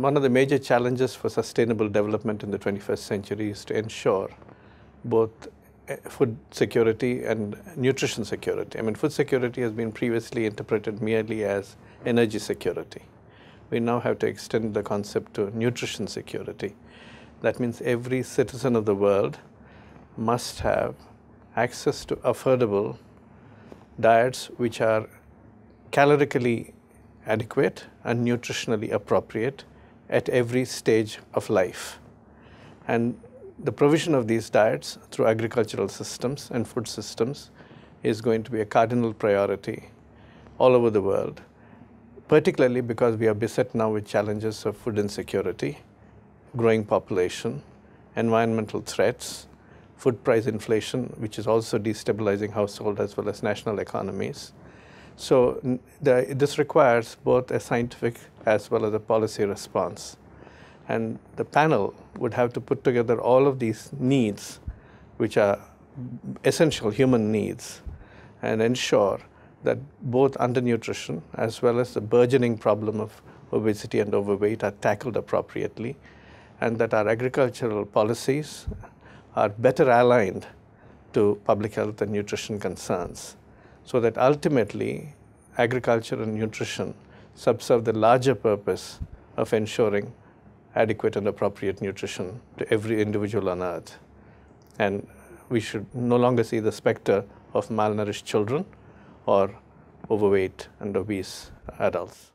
One of the major challenges for sustainable development in the 21st century is to ensure both eh, food security and nutrition security. I mean, food security has been previously interpreted merely as energy security. We now have to extend the concept to nutrition security. That means every citizen of the world must have access to affordable diets which are calorically adequate and nutritionally appropriate at every stage of life. And the provision of these diets through agricultural systems and food systems is going to be a cardinal priority all over the world, particularly because we are beset now with challenges of food insecurity, growing population, environmental threats, food price inflation, which is also destabilizing household as well as national economies, so the, this requires both a scientific as well as a policy response. And the panel would have to put together all of these needs, which are essential human needs, and ensure that both undernutrition as well as the burgeoning problem of obesity and overweight are tackled appropriately, and that our agricultural policies are better aligned to public health and nutrition concerns so that ultimately agriculture and nutrition subserve the larger purpose of ensuring adequate and appropriate nutrition to every individual on earth. And we should no longer see the specter of malnourished children or overweight and obese adults.